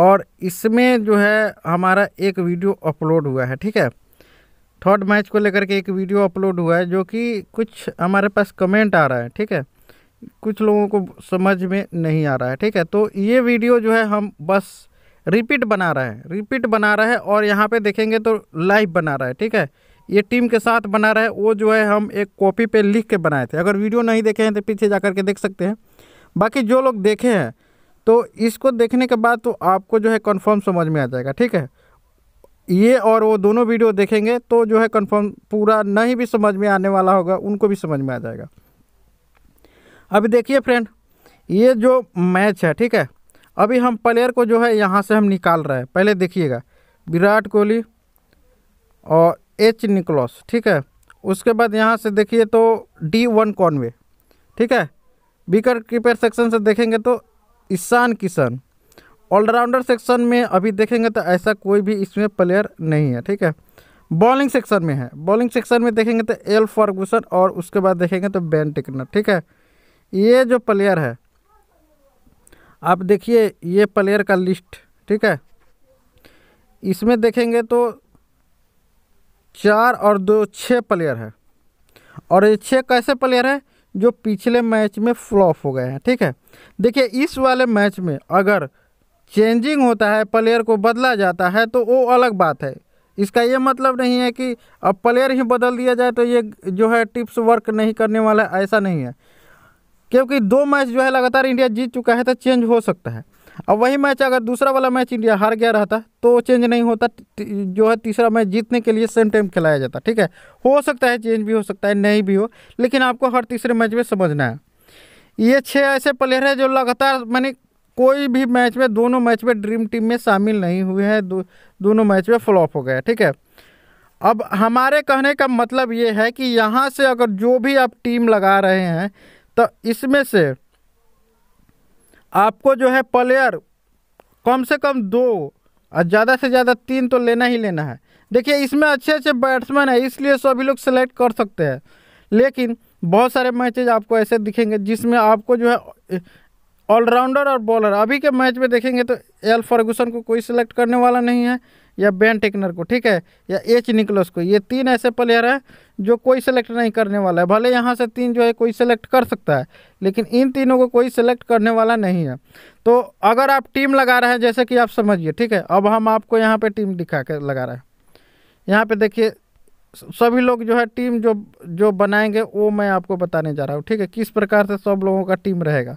और इसमें जो है हमारा एक वीडियो अपलोड हुआ है ठीक है थर्ड मैच को लेकर के एक वीडियो अपलोड हुआ है जो कि कुछ हमारे पास कमेंट आ रहा है ठीक है कुछ लोगों को समझ में नहीं आ रहा है ठीक है तो ये वीडियो जो है हम बस रिपीट बना रहे हैं रिपीट बना रहा है और यहाँ पे देखेंगे तो लाइव बना रहा है ठीक है ये टीम के साथ बना रहा है वो जो है हम एक कॉपी पे लिख के बनाए थे अगर वीडियो नहीं देखे हैं तो पीछे जा कर के देख सकते हैं बाकी जो लोग देखे हैं तो इसको देखने के बाद तो आपको जो है कन्फर्म समझ में आ जाएगा ठीक है ये और वो दोनों वीडियो देखेंगे तो जो है कन्फर्म पूरा नहीं भी समझ में आने वाला होगा उनको भी समझ में आ जाएगा अभी देखिए फ्रेंड ये जो मैच है ठीक है अभी हम प्लेयर को जो है यहाँ से हम निकाल रहे हैं पहले देखिएगा विराट कोहली और एच निकोलस ठीक है उसके बाद यहाँ से देखिए तो डी वन कॉनवे ठीक है विकेट कीपर सेक्शन से देखेंगे तो ईशान किशन ऑलराउंडर सेक्शन में अभी देखेंगे तो ऐसा कोई भी इसमें प्लेयर नहीं है ठीक है बॉलिंग सेक्शन में है बॉलिंग सेक्शन में देखेंगे तो एल फर्गूसन और उसके बाद देखेंगे तो बैन टिकनर ठीक है ये जो प्लेयर है आप देखिए ये प्लेयर का लिस्ट ठीक है इसमें देखेंगे तो चार और दो छः प्लेयर है और ये छः कैसे प्लेयर है जो पिछले मैच में फ्लॉप हो गए हैं ठीक है देखिए इस वाले मैच में अगर चेंजिंग होता है प्लेयर को बदला जाता है तो वो अलग बात है इसका ये मतलब नहीं है कि अब प्लेयर ही बदल दिया जाए तो ये जो है टिप्स वर्क नहीं करने वाला ऐसा नहीं है क्योंकि दो मैच जो है लगातार इंडिया जीत चुका है तो चेंज हो सकता है अब वही मैच अगर दूसरा वाला मैच इंडिया हार गया रहता तो चेंज नहीं होता जो है तीसरा मैच जीतने के लिए सेम टाइम खिलाया जाता ठीक है हो सकता है चेंज भी हो सकता है नहीं भी हो लेकिन आपको हर तीसरे मैच में समझना है ये छः ऐसे प्लेयर हैं जो लगातार मैंने कोई भी मैच में दोनों मैच में ड्रीम टीम में शामिल नहीं हुए हैं दो, दोनों मैच में फ्लॉप हो गया ठीक है अब हमारे कहने का मतलब ये है कि यहाँ से अगर जो भी आप टीम लगा रहे हैं तो इसमें से आपको जो है प्लेयर कम से कम दो और ज़्यादा से ज़्यादा तीन तो लेना ही लेना है देखिए इसमें अच्छे अच्छे बैट्समैन है इसलिए सभी लोग सेलेक्ट कर सकते हैं लेकिन बहुत सारे मैचेज आपको ऐसे दिखेंगे जिसमें आपको जो है ऑलराउंडर और बॉलर अभी के मैच में देखेंगे तो एल फर्गूसन को कोई सिलेक्ट करने वाला नहीं है या बैन टेक्नर को ठीक है या एच निकलस को ये तीन ऐसे प्लेयर हैं जो कोई सेलेक्ट नहीं करने वाला है भले यहाँ से तीन जो है कोई सेलेक्ट कर सकता है लेकिन इन तीनों को कोई सेलेक्ट करने वाला नहीं है तो अगर आप टीम लगा रहे हैं जैसे कि आप समझिए ठीक है अब हम आपको यहाँ पर टीम दिखा कर लगा रहे हैं यहाँ पर देखिए सभी लोग जो है टीम जो जो बनाएंगे वो मैं आपको बताने जा रहा हूँ ठीक है किस प्रकार से सब लोगों का टीम रहेगा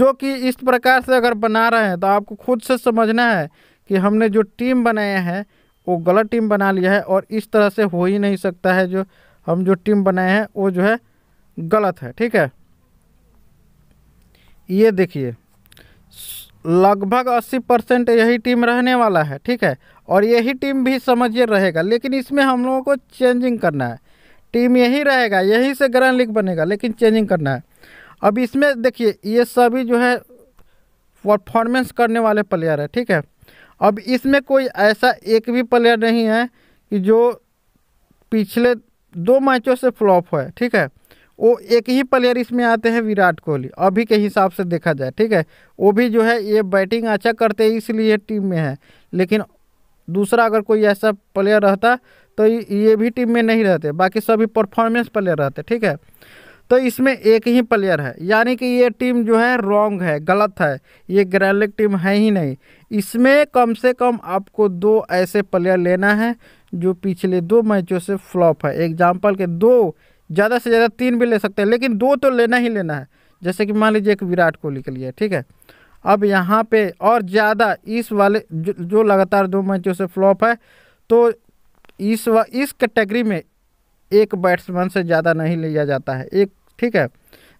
जो कि इस प्रकार से अगर बना रहे हैं तो आपको खुद से समझना है कि हमने जो टीम बनाया है वो गलत टीम बना लिया है और इस तरह से हो ही नहीं सकता है जो हम जो टीम बनाए हैं वो जो है गलत है ठीक है ये देखिए लगभग 80 परसेंट यही टीम रहने वाला है ठीक है और यही टीम भी समझिए रहेगा लेकिन इसमें हम लोगों को चेंजिंग करना है टीम यही रहेगा यही से ग्रैंड लीग बनेगा लेकिन चेंजिंग करना है अब इसमें देखिए ये सभी जो है परफॉर्मेंस करने वाले प्लेयर है ठीक है अब इसमें कोई ऐसा एक भी प्लेयर नहीं है कि जो पिछले दो मैचों से फ्लॉप है ठीक है वो एक ही प्लेयर इसमें आते हैं विराट कोहली अभी के हिसाब से देखा जाए ठीक है वो भी जो है ये बैटिंग अच्छा करते हैं इसलिए टीम में है लेकिन दूसरा अगर कोई ऐसा प्लेयर रहता तो ये भी टीम में नहीं रहते बाकी सभी परफॉर्मेंस प्लेयर रहते ठीक है तो इसमें एक ही प्लेयर है यानी कि ये टीम जो है रॉन्ग है गलत है ये ग्रैलिक टीम है ही नहीं इसमें कम से कम आपको दो ऐसे प्लेयर लेना है जो पिछले दो मैचों से फ्लॉप है एग्जाम्पल के दो ज़्यादा से ज़्यादा तीन भी ले सकते हैं लेकिन दो तो लेना ही लेना है जैसे कि मान लीजिए एक विराट कोहली के लिए ठीक है अब यहाँ पे और ज़्यादा इस वाले जो, जो लगातार दो मैचों से फ्लॉप है तो इस व, इस कैटेगरी में एक बैट्समैन से ज़्यादा नहीं लिया जाता है एक ठीक है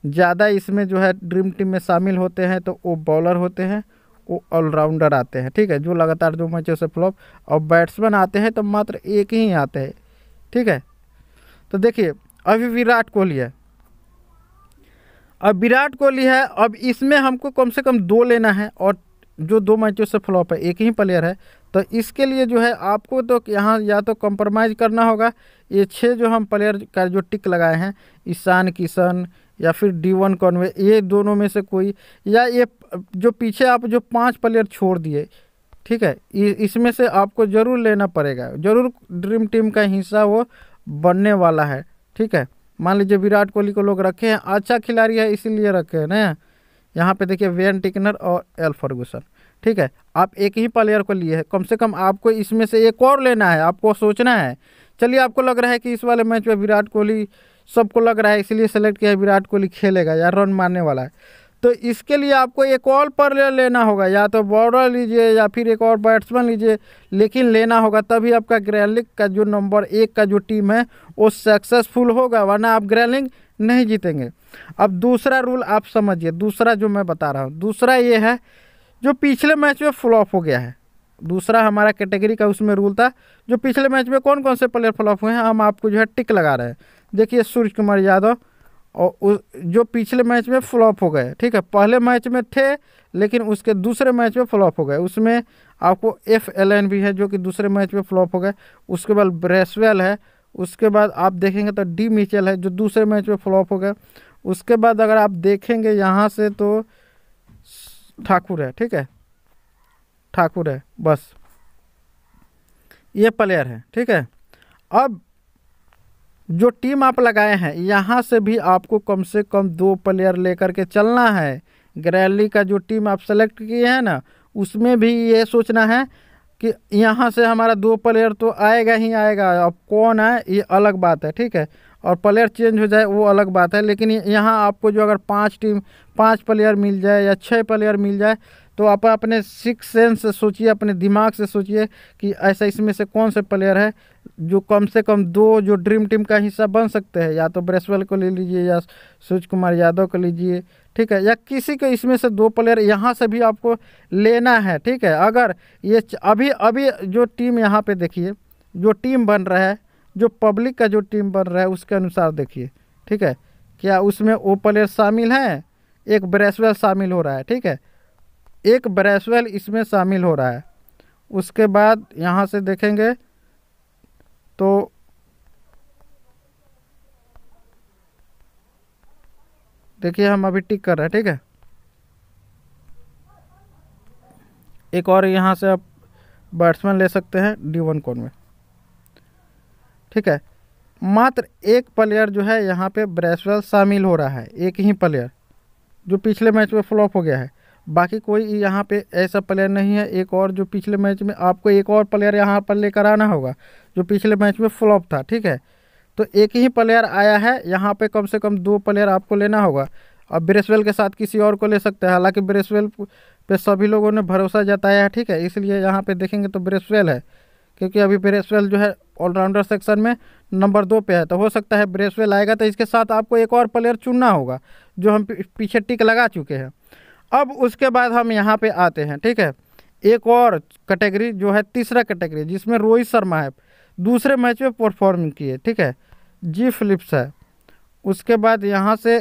ज़्यादा इसमें जो है ड्रीम टीम में शामिल होते हैं तो वो बॉलर होते हैं वो ऑलराउंडर आते हैं ठीक है जो लगातार दो मैचों से फ्लॉप और बैट्समैन आते हैं तो मात्र एक ही आते हैं ठीक है तो देखिए अभी विराट कोहली है अब विराट कोहली है अब इसमें हमको कम से कम दो लेना है और जो दो मैचों से फ्लॉप है एक ही प्लेयर है तो इसके लिए जो है आपको तो यहाँ या तो कंप्रोमाइज़ करना होगा ये छः जो हम प्लेयर का जो टिक लगाए हैं ईशान किशन या फिर डी वन कॉन्वे ये दोनों में से कोई या ये जो पीछे आप जो पांच प्लेयर छोड़ दिए ठीक है इसमें से आपको ज़रूर लेना पड़ेगा ज़रूर ड्रीम टीम का हिस्सा वो बनने वाला है ठीक है मान लीजिए विराट कोहली को लोग रखे हैं अच्छा खिलाड़ी है इसीलिए रखे हैं ना यहाँ पे देखिए वेन टिकनर और एल फर्गूसन ठीक है आप एक ही प्लेयर को लिए है कम से कम आपको इसमें से एक और लेना है आपको सोचना है चलिए आपको लग रहा है कि इस वाले मैच में विराट कोहली सबको लग रहा है इसलिए सेलेक्ट किया है विराट कोहली खेलेगा या रन मारने वाला है तो इसके लिए आपको एक और प्लेयर लेना होगा या तो बॉलर लीजिए या फिर एक और बैट्समैन लीजिए लेकिन लेना होगा तभी आपका ग्रैलिंग का जो नंबर एक का जो टीम है वो सक्सेसफुल होगा वरना आप ग्रैलिंग नहीं जीतेंगे अब दूसरा रूल आप समझिए दूसरा जो मैं बता रहा हूँ दूसरा ये है जो पिछले मैच में फ्लॉप हो गया है दूसरा हमारा कैटेगरी का उसमें रूल था जो पिछले मैच में कौन कौन से प्लेयर फ्लॉप हुए हैं हम आपको जो है टिक लगा रहे हैं देखिए सूर्य कुमार यादव और उस जो पिछले मैच में फ्लॉप हो गए ठीक है पहले मैच में थे लेकिन उसके दूसरे मैच में फ्लॉप हो गए उसमें आपको एफ एल एन भी है जो कि दूसरे मैच में फ्लॉप हो गए उसके बाद ब्रेसवेल है उसके बाद आप देखेंगे तो डी मिचेल है जो दूसरे मैच में फ्लॉप हो गए उसके बाद अगर आप देखेंगे यहाँ से तो ठाकुर है ठीक है ठाकुर है बस ये प्लेयर है ठीक है अब जो टीम आप लगाए हैं यहाँ से भी आपको कम से कम दो प्लेयर लेकर के चलना है ग्रैली का जो टीम आप सेलेक्ट किए हैं ना उसमें भी ये सोचना है कि यहाँ से हमारा दो प्लेयर तो आएगा ही आएगा अब कौन है ये अलग बात है ठीक है और प्लेयर चेंज हो जाए वो अलग बात है लेकिन यहाँ आपको जो अगर पाँच टीम पाँच प्लेयर मिल जाए या छः प्लेयर मिल जाए तो आप अपने सिक्स सेंस से सोचिए अपने दिमाग से सोचिए कि ऐसा इसमें से कौन से प्लेयर है जो कम से कम दो जो ड्रीम टीम का हिस्सा बन सकते हैं या तो ब्रेसवेल को ले लीजिए या सूर्य कुमार यादव को लीजिए ठीक है या किसी के इसमें से दो प्लेयर यहाँ से भी आपको लेना है ठीक है अगर ये अभी अभी जो टीम यहाँ पे देखिए जो टीम बन रहा है जो पब्लिक का जो टीम बन रहा है उसके अनुसार देखिए ठीक है क्या उसमें ओ प्लेयर शामिल हैं एक ब्रेसवेल शामिल हो रहा है ठीक है एक ब्रेसवेल इसमें शामिल हो रहा है उसके बाद यहाँ से देखेंगे तो देखिए हम अभी टिक कर रहे हैं ठीक है एक और यहाँ से आप बैट्समैन ले सकते हैं डी वन कौन में ठीक है मात्र एक प्लेयर जो है यहाँ पे ब्रेसवेल शामिल हो रहा है एक ही प्लेयर जो पिछले मैच में फ्लॉप हो गया है बाकी कोई यहाँ पे ऐसा प्लेयर नहीं है एक और जो पिछले मैच में आपको एक और प्लेयर यहाँ पर लेकर आना होगा जो पिछले मैच में फ्लॉप था ठीक है तो एक ही प्लेयर आया है यहाँ पे कम से कम दो प्लेयर आपको लेना होगा अब ब्रेसवेल के साथ किसी और को ले सकते हैं हालांकि ब्रेसवेल पे सभी लोगों ने भरोसा जताया है ठीक है इसलिए यहाँ पे देखेंगे तो ब्रेसवेल है क्योंकि अभी ब्रेसवेल जो है ऑलराउंडर सेक्शन में नंबर दो पे है तो हो सकता है ब्रेसवेल आएगा तो इसके साथ आपको एक और प्लेयर चुनना होगा जो हम पीछे टिक लगा चुके हैं अब उसके बाद हम यहाँ पे आते हैं ठीक है एक और कैटेगरी जो है तीसरा कैटेगरी जिसमें रोहित शर्मा है दूसरे मैच में परफॉर्म किए ठीक है जी फिलिप्स है उसके बाद यहाँ से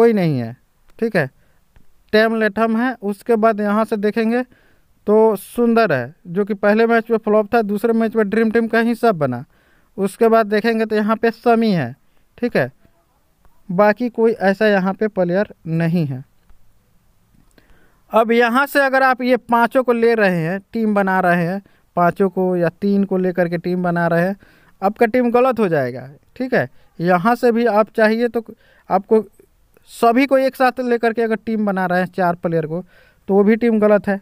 कोई नहीं है ठीक है टैम लेठम है उसके बाद यहाँ से देखेंगे तो सुंदर है जो कि पहले मैच में फ्लॉप था दूसरे मैच में ड्रीम टीम का ही सब बना उसके बाद देखेंगे तो यहाँ पे समी है ठीक है बाकी कोई ऐसा यहाँ पे प्लेयर नहीं है अब यहाँ से अगर आप ये पाँचों को ले रहे हैं टीम बना रहे हैं पाँचों को या तीन को लेकर के टीम बना रहे हैं आपका टीम गलत हो जाएगा ठीक है यहाँ से भी आप चाहिए तो आपको सभी को एक साथ लेकर के अगर टीम बना रहे हैं चार प्लेयर को तो वो भी टीम गलत है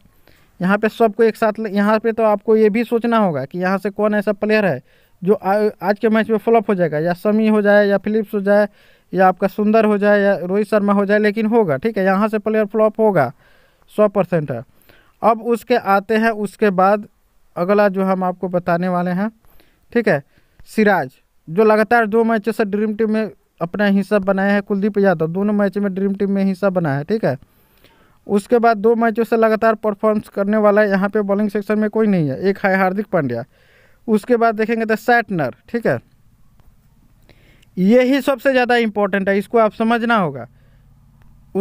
यहाँ पे सबको एक साथ यहाँ पे तो आपको ये भी सोचना होगा कि यहाँ से कौन ऐसा प्लेयर है जो आ, आज के मैच में फ्लॉप हो जाएगा या समी हो जाए या फिलिप्स हो जाए या आपका सुंदर हो जाए या रोहित शर्मा हो जाए लेकिन होगा ठीक है यहाँ से प्लेयर फ्लॉप होगा सौ परसेंट है अब उसके आते हैं उसके बाद अगला जो हम आपको बताने वाले हैं ठीक है सिराज जो लगातार दो मैचों से ड्रीम टीम में अपना हिस्सा बनाया है कुलदीप यादव दोनों मैच में ड्रीम टीम में हिस्सा बनाया है ठीक है उसके बाद दो मैचों से लगातार परफॉर्मेंस करने वाला है यहाँ पे बॉलिंग सेक्शन में कोई नहीं है एक है हार्दिक पांड्या उसके बाद देखेंगे तो सैटनर ठीक है ये ही सबसे ज़्यादा इम्पोर्टेंट है इसको आप समझना होगा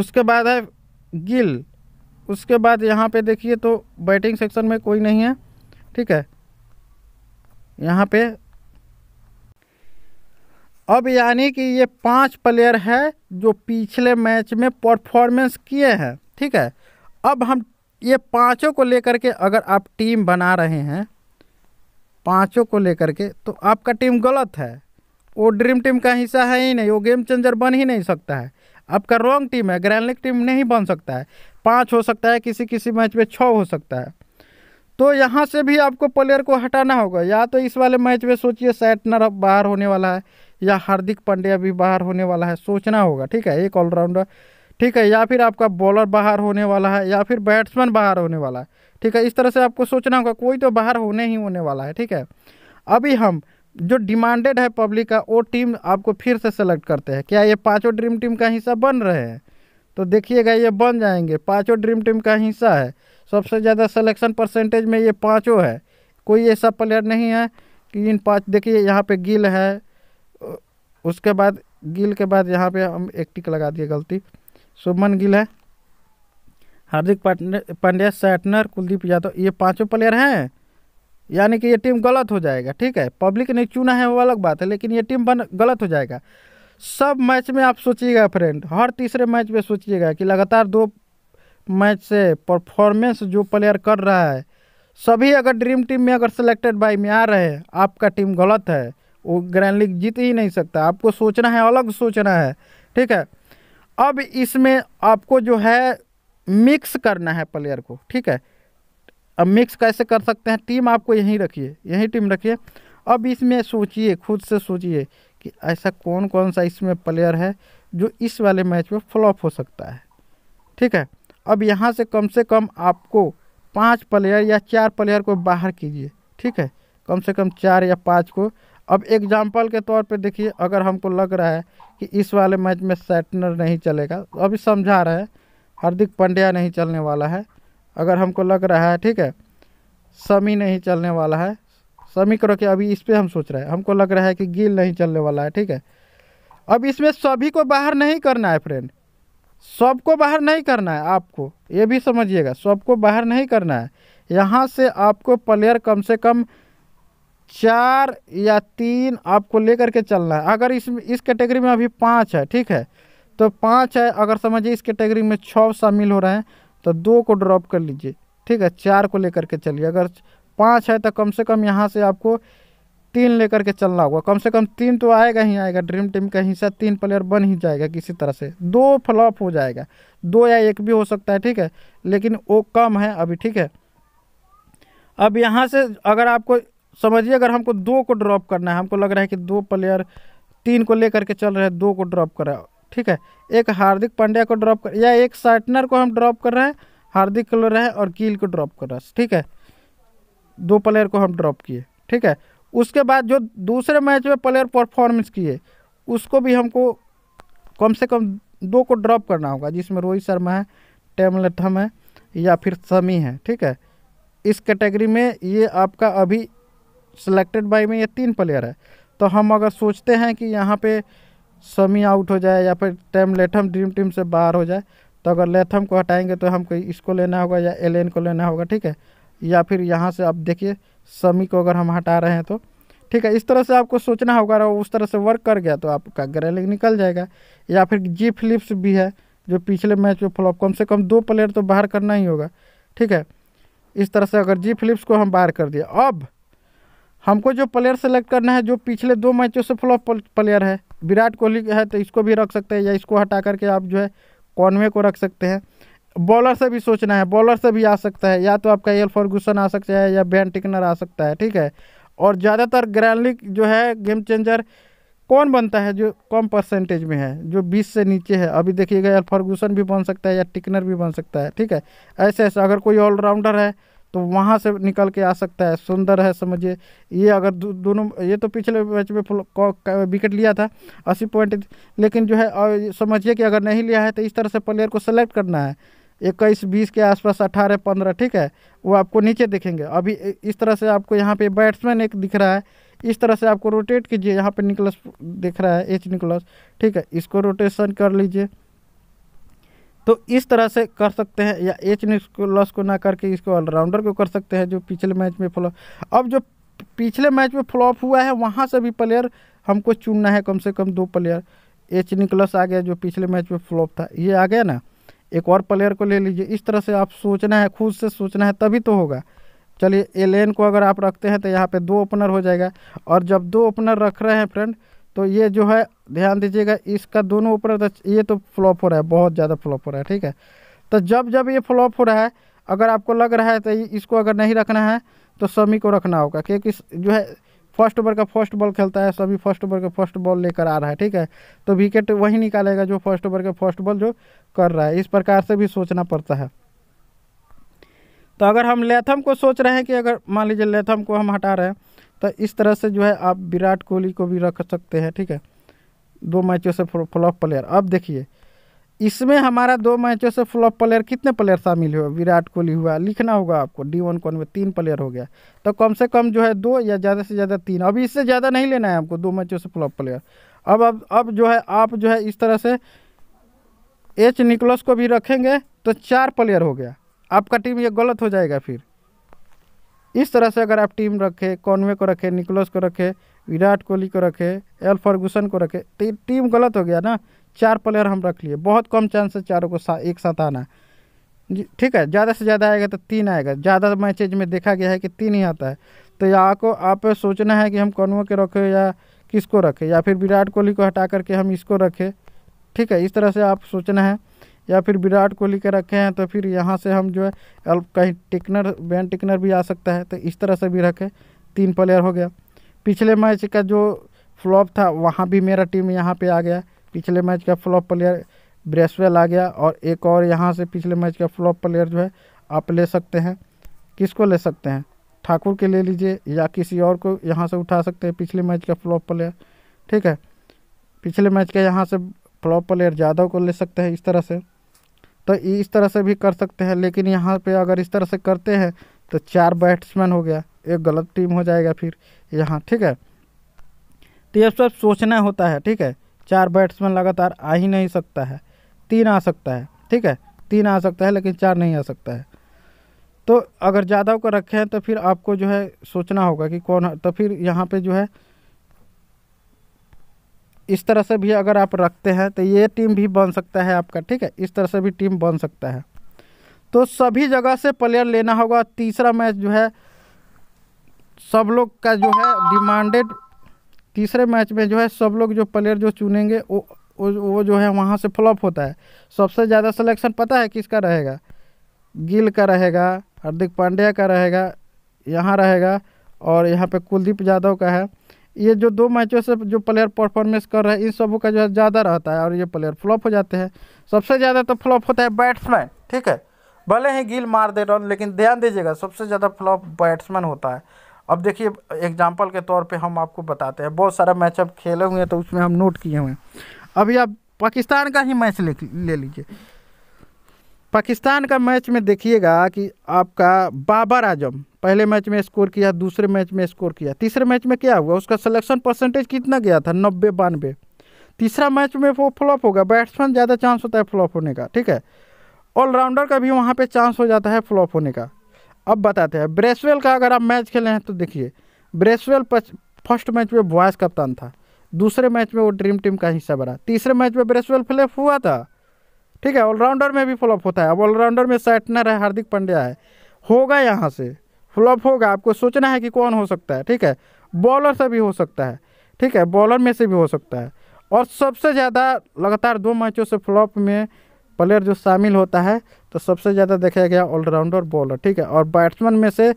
उसके बाद है गिल उसके बाद यहाँ पे देखिए तो बैटिंग सेक्शन में कोई नहीं है ठीक है यहाँ पे अब यानी कि ये पांच प्लेयर है जो पिछले मैच में परफॉर्मेंस किए हैं ठीक है अब हम ये पाँचों को लेकर के अगर आप टीम बना रहे हैं पाँचों को लेकर के तो आपका टीम गलत है वो ड्रीम टीम का हिस्सा है ही नहीं वो गेम चेंजर बन ही नहीं सकता है आपका रॉन्ग टीम है ग्रैंड लीग टीम नहीं बन सकता है पाँच हो सकता है किसी किसी मैच में छः हो सकता है तो यहाँ से भी आपको प्लेयर को हटाना होगा या तो इस वाले मैच में सोचिए सैटनर अब बाहर होने वाला है या हार्दिक पांड्या भी बाहर होने वाला है सोचना होगा ठीक है एक ऑलराउंडर ठीक है या फिर आपका बॉलर बाहर होने वाला है या फिर बैट्समैन बाहर होने वाला है ठीक है इस तरह से आपको सोचना होगा कोई तो बाहर होने ही होने वाला है ठीक है अभी हम जो डिमांडेड है पब्लिक का वो टीम आपको फिर से सेलेक्ट करते हैं क्या ये पाँचों ड्रीम टीम का हिस्सा बन रहे हैं तो देखिएगा ये बन जाएंगे पाँचों ड्रीम टीम का हिस्सा है सबसे ज़्यादा सलेक्शन परसेंटेज में ये पाँचों है कोई ऐसा प्लेयर नहीं है कि इन पाँच देखिए यहाँ पे गिल है उसके बाद गिल के बाद यहाँ पे हम एक टिक लगा दिए गलती शुभमन गिल है हार्दिक पांड्या सैटनर कुलदीप यादव ये पांचों प्लेयर हैं यानी कि ये टीम गलत हो जाएगा ठीक है पब्लिक ने चुना है वो अलग बात है लेकिन ये टीम बन गलत हो जाएगा सब मैच में आप सोचिएगा फ्रेंड हर तीसरे मैच में सोचिएगा कि लगातार दो मैच से परफॉर्मेंस जो प्लेयर कर रहा है सभी अगर ड्रीम टीम में अगर सेलेक्टेड बाई में आ रहे हैं आपका टीम गलत है वो ग्रैंड लीग जीत ही नहीं सकता आपको सोचना है अलग सोचना है ठीक है अब इसमें आपको जो है मिक्स करना है प्लेयर को ठीक है अब मिक्स कैसे कर सकते हैं टीम आपको यहीं रखिए यहीं टीम रखिए अब इसमें सोचिए खुद से सोचिए कि ऐसा कौन कौन सा इसमें प्लेयर है जो इस वाले मैच में फ्लॉप हो सकता है ठीक है अब यहाँ से कम से कम आपको पाँच प्लेयर या चार प्लेयर को बाहर कीजिए ठीक है कम से कम चार या पाँच को अब एग्जाम्पल के तौर पे देखिए अगर हमको लग रहा है कि इस वाले मैच में सेटनर नहीं चलेगा तो अभी समझा रहे हैं हार्दिक पंड्या नहीं चलने वाला है अगर हमको लग रहा है ठीक है समी नहीं चलने वाला है समी करो कि अभी इस पर हम सोच रहे हैं हमको लग रहा है कि गिल नहीं चलने वाला है ठीक है अब इसमें सभी को बाहर नहीं करना है फ्रेंड सबको बाहर नहीं करना है आपको ये भी समझिएगा सबको बाहर नहीं करना है यहाँ से आपको प्लेयर कम से कम चार या तीन आपको लेकर के चलना है अगर इस इस कैटेगरी में अभी पाँच है ठीक है तो पाँच है अगर समझिए इस कैटेगरी में छः शामिल हो रहे हैं तो दो को ड्रॉप कर लीजिए ठीक है चार को लेकर के चलिए अगर पाँच है तो कम से कम यहाँ से आपको तीन लेकर के चलना होगा कम से कम तीन तो आएगा ही आएगा ड्रीम टीम का हिस्सा तीन प्लेयर बन ही जाएगा किसी तरह से दो फ्लॉप हो जाएगा दो या एक भी हो सकता है ठीक है लेकिन वो कम है अभी ठीक है अब यहाँ से अगर आपको समझिए अगर हमको दो को ड्रॉप करना है हमको लग रहा है कि दो प्लेयर तीन को लेकर के चल रहे हैं दो को ड्रॉप कर रहे हैं ठीक है एक हार्दिक पांड्या को ड्रॉप कर या एक साइटनर को हम ड्रॉप कर रहे हैं हार्दिक को रहे हैं और कील को ड्रॉप कर रहे हैं ठीक है दो प्लेयर को हम ड्रॉप किए ठीक है उसके बाद जो दूसरे मैच में प्लेयर परफॉर्मेंस किए उसको भी हमको कम से कम दो को ड्रॉप करना होगा जिसमें रोहित शर्मा है टेमलेथम है या फिर समी है ठीक है इस कैटेगरी में ये आपका अभी सिलेक्टेड बाई में ये तीन प्लेयर है तो हम अगर सोचते हैं कि यहाँ पे समी आउट हो जाए या फिर टेम लेथम ड्रीम टीम से बाहर हो जाए तो अगर लेथम को हटाएंगे तो हमको इसको लेना होगा या एलेन को लेना होगा ठीक है या फिर यहाँ से आप देखिए समी को अगर हम हटा रहे हैं तो ठीक है इस तरह से आपको सोचना होगा और उस तरह से वर्क कर गया तो आपका ग्रेलिंग निकल जाएगा या फिर जी फिलिप्स भी है जो पिछले मैच में फ्लॉप कम से कम दो प्लेयर तो बाहर करना ही होगा ठीक है इस तरह से अगर जी फिलिप्स को हम बाहर कर दिया अब हमको जो प्लेयर सेलेक्ट करना है जो पिछले दो मैचों से फ्लॉप प्लेयर है विराट कोहली है तो इसको भी रख सकते हैं या इसको हटा करके आप जो है कॉनवे को रख सकते हैं बॉलर से भी सोचना है बॉलर से भी आ सकता है या तो आपका एल फर्गूसन आ सकता है या बैन टिकनर आ सकता है ठीक है और ज़्यादातर ग्रैंडलिक जो है गेम चेंजर कौन बनता है जो कम परसेंटेज में है जो 20 से नीचे है अभी देखिएगा यार फर्गूसन भी बन सकता है या टिकनर भी बन सकता है ठीक है ऐसे ऐसे अगर कोई ऑलराउंडर है तो वहाँ से निकल के आ सकता है सुंदर है समझिए ये अगर दो, दोनों ये तो पिछले मैच में विकेट लिया था अस्सी पॉइंट लेकिन जो है समझिए कि अगर नहीं लिया है तो इस तरह से प्लेयर को सेलेक्ट करना है इक्कीस बीस के आसपास अट्ठारह पंद्रह ठीक है वो आपको नीचे दिखेंगे अभी इस तरह से आपको यहाँ पे बैट्समैन एक दिख रहा है इस तरह से आपको रोटेट कीजिए यहाँ पे निकलस दिख रहा है एच निकलस ठीक है इसको रोटेशन कर लीजिए तो इस तरह से कर सकते हैं या एच ने इसको लॉस को ना करके इसको ऑलराउंडर को कर सकते हैं जो पिछले मैच में फ्लॉप अब जो पिछले मैच में फ्लॉप हुआ है वहाँ से भी प्लेयर हमको चुनना है कम से कम दो प्लेयर एच निकलस आ गया जो पिछले मैच में फ्लॉप था ये आ गया ना एक और प्लेयर को ले लीजिए इस तरह से आप सोचना है खुद से सोचना है तभी तो होगा चलिए एलेन को अगर आप रखते हैं तो यहाँ पे दो ओपनर हो जाएगा और जब दो ओपनर रख रहे हैं फ्रेंड तो ये जो है ध्यान दीजिएगा इसका दोनों ऊपर ये तो फ्लॉप हो रहा है बहुत ज़्यादा फ्लॉप हो रहा है ठीक है तो जब जब ये फ्लॉप हो रहा है अगर आपको लग रहा है तो इसको अगर नहीं रखना है तो समी को रखना होगा क्योंकि जो है फर्स्ट ओवर का फर्स्ट बॉल खेलता है सभी फर्स्ट ओवर का फर्स्ट बॉल लेकर आ रहा है ठीक है तो विकेट वही निकालेगा जो फर्स्ट ओवर का फर्स्ट बॉल जो कर रहा है इस प्रकार से भी सोचना पड़ता है तो अगर हम लेथम को सोच रहे हैं कि अगर मान लीजिए लेथम को हम हटा रहे हैं तो इस तरह से जो है आप विराट कोहली को भी रख सकते हैं ठीक है दो मैचों से फ्लॉप प्लेयर अब देखिए इसमें हमारा दो मैचों से फ्लॉप प्लेयर कितने प्लेयर शामिल हुए विराट कोहली हुआ लिखना होगा आपको डी वन कौन में तीन प्लेयर हो गया तो कम से कम जो है दो या ज़्यादा से ज़्यादा तीन अभी इससे ज़्यादा नहीं लेना है हमको दो मैचों से फ्लॉप प्लेयर अब अब अब जो है आप जो है इस तरह से एच निकोलस को भी रखेंगे तो चार प्लेयर हो गया आपका टीम ये गलत हो जाएगा फिर इस तरह से अगर आप टीम रखे कॉनवे को रखे निकोलस को रखे विराट कोहली को रखे एल फर्गूसन को रखे तो टीम गलत हो गया ना चार प्लेयर हम रख लिए बहुत कम चांस है चारों को सा, एक साथ आना ठीक है ज़्यादा से ज़्यादा आएगा तो तीन आएगा ज़्यादा मैचेज में देखा गया है कि तीन ही आता है तो यहाँ को आप सोचना है कि हम कौन के रखें या किसको रखें या फिर विराट कोहली को हटा करके हम इसको रखें ठीक है इस तरह से आप सोचना है या फिर विराट कोहली के रखे हैं तो फिर यहाँ से हम जो है कहीं टिकनर बैन टिकनर भी आ सकता है तो इस तरह से भी रखें तीन प्लेयर हो गया पिछले मैच का जो फ्लॉप था वहाँ भी मेरा टीम यहाँ पे आ गया पिछले मैच का फ्लॉप प्लेयर ब्रेसवेल आ गया और एक और यहाँ से पिछले मैच का फ्लॉप प्लेयर जो है आप ले सकते हैं किसको ले सकते हैं ठाकुर के ले लीजिए या किसी और को यहाँ से उठा सकते हैं पिछले मैच का फ्लॉप प्लेयर ठीक है पिछले मैच का यहाँ से फ्लॉप प्लेयर यादव को ले सकते हैं इस तरह से तो इस तरह से भी कर सकते हैं लेकिन यहाँ पर अगर इस तरह से करते हैं तो चार बैट्समैन हो गया एक गलत टीम हो जाएगा फिर यहाँ ठीक है तो ये सब सोचना होता है ठीक है चार बैट्समैन लगातार आ ही नहीं सकता है तीन आ सकता है ठीक है तीन आ सकता है लेकिन चार नहीं आ सकता है तो अगर जादव को रखे हैं तो फिर आपको जो है सोचना होगा कि कौन तो फिर यहाँ पे जो है इस तरह से भी अगर आप रखते हैं तो ये टीम भी बन सकता है आपका ठीक है इस तरह से भी टीम बन सकता है तो सभी जगह से प्लेयर लेना होगा तीसरा मैच जो है सब लोग का जो है डिमांडेड तीसरे मैच में जो है सब लोग जो प्लेयर जो चुनेंगे वो वो जो है वहाँ से फ्लॉप होता है सबसे ज़्यादा सिलेक्शन पता है किसका रहेगा गिल का रहेगा हार्दिक पांड्या का रहेगा यहाँ रहेगा और यहाँ पे कुलदीप यादव का है ये जो दो मैचों से जो प्लेयर परफॉर्मेंस कर रहे हैं इन सबों का जो है ज़्यादा रहता है और ये प्लेयर फ्लॉप हो जाते हैं सबसे ज़्यादा तो फ्लॉप होता है बैट्समैन ठीक है भले ही गिल मार दे रन लेकिन ध्यान दीजिएगा सबसे ज़्यादा फ्लॉप बैट्समैन होता है अब देखिए एग्जाम्पल के तौर पे हम आपको बताते हैं बहुत सारा मैचअप खेले हुए हैं तो उसमें हम नोट किए हुए हैं अभी आप पाकिस्तान का ही मैच ले ले लीजिए पाकिस्तान का मैच में देखिएगा कि आपका बाबर आजम पहले मैच में स्कोर किया दूसरे मैच में स्कोर किया तीसरे मैच में क्या हुआ उसका सिलेक्शन परसेंटेज कितना गया था नब्बे बानवे तीसरा मैच में वो फ्लॉप होगा बैट्समैन ज़्यादा चांस होता है फ्लॉप होने का ठीक है ऑलराउंडर का भी वहाँ पे चांस हो जाता है फ्लॉप होने का अब बताते हैं ब्रेसवेल का अगर आप मैच खेले हैं तो देखिए ब्रेसवेल फर्स्ट मैच में बॉयस कप्तान था दूसरे मैच में वो ड्रीम टीम का हिस्सा बना तीसरे मैच में ब्रेसवेल फ्लैप हुआ था ठीक है ऑलराउंडर में भी फ्लॉप होता है अब ऑलराउंडर में सैटनर है हार्दिक पांड्या है होगा यहाँ से फ्लॉप होगा आपको सोचना है कि कौन हो सकता है ठीक है बॉलर से भी हो सकता है ठीक है बॉलर में से भी हो सकता है और सबसे ज़्यादा लगातार दो मैचों से फ्लॉप में प्लेयर जो शामिल होता है तो सबसे ज़्यादा देखा गया ऑलराउंडर बॉलर ठीक है और बैट्समैन में से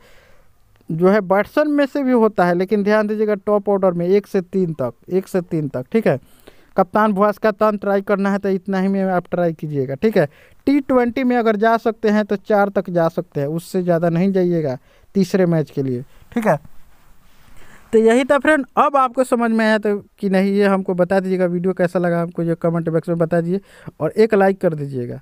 जो है बैट्समैन में से भी होता है लेकिन ध्यान दीजिएगा टॉप ऑर्डर में एक से तीन तक एक से तीन तक ठीक है कप्तान भुआस का तन ट्राई करना है तो इतना ही में आप ट्राई कीजिएगा ठीक है टी ट्वेंटी में अगर जा सकते हैं तो चार तक जा सकते हैं उससे ज़्यादा नहीं जाइएगा तीसरे मैच के लिए ठीक है तो यही था फ्रेंड अब आपको समझ में आया तो कि नहीं ये हमको बता दीजिएगा वीडियो कैसा लगा हमको ये कमेंट बॉक्स में बता दीजिए और एक लाइक कर दीजिएगा